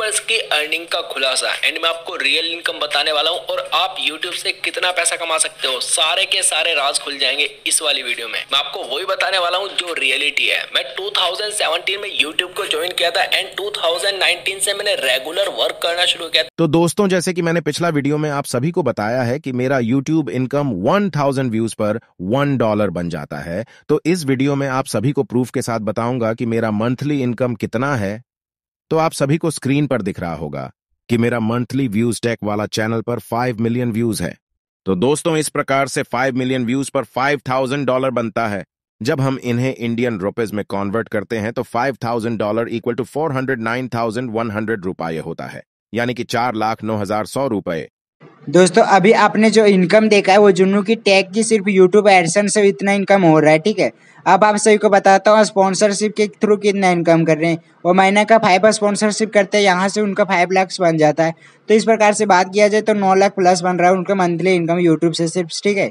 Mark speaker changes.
Speaker 1: YouTubers की earning का खुलासा एंड मैं आपको रियल इनकम बताने वाला हूँ और आप यूट्यूब से कितना पैसा कमा सकते हो सारे के सारे राज खुल जाएंगे इस वाली वीडियो में मैं आपको वही बताने वाला हूँ जो रियलिटी है मैं 2017 में यूट्यूब को ज्वाइन किया था एंड टू से मैंने रेगुलर वर्क करना शुरू किया
Speaker 2: तो दोस्तों जैसे की मैंने पिछला वीडियो में आप सभी को बताया है की मेरा यूट्यूब इनकम 1000 व्यूज पर वन डॉलर बन जाता है तो इस वीडियो में आप सभी को प्रूफ के साथ बताऊंगा कि मेरा मंथली इनकम कितना है तो आप सभी को स्क्रीन पर दिख रहा होगा कि मेरा मंथली व्यूज टेक वाला चैनल पर फाइव मिलियन व्यूज है तो दोस्तों इस प्रकार से फाइव मिलियन व्यूज पर फाइव थाउजेंड डॉलर बनता है जब हम इन्हें इंडियन रुपीज में कॉन्वर्ट करते हैं तो five thousand dollar equal to four hundred nine thousand one
Speaker 3: hundred रुपये होता है यानी कि चार लाख नौ हजार सौ रुपए दोस्तों अभी आपने जो इनकम देखा है वो जुन्नू की टैग की सिर्फ यूट्यूब एडिशन से इतना इनकम हो रहा है ठीक है अब आप सभी को बताता हूँ स्पॉन्सरशिप के थ्रू कितना इनकम कर रहे हैं वो महीना का फाइव स्पॉन्सरशिप करते हैं यहाँ से उनका फाइव लाख बन जाता है तो इस प्रकार से बात किया जाए तो नौ लाख प्लस बन रहा है उनका मंथली इनकम यूट्यूब से सिर्फ ठीक है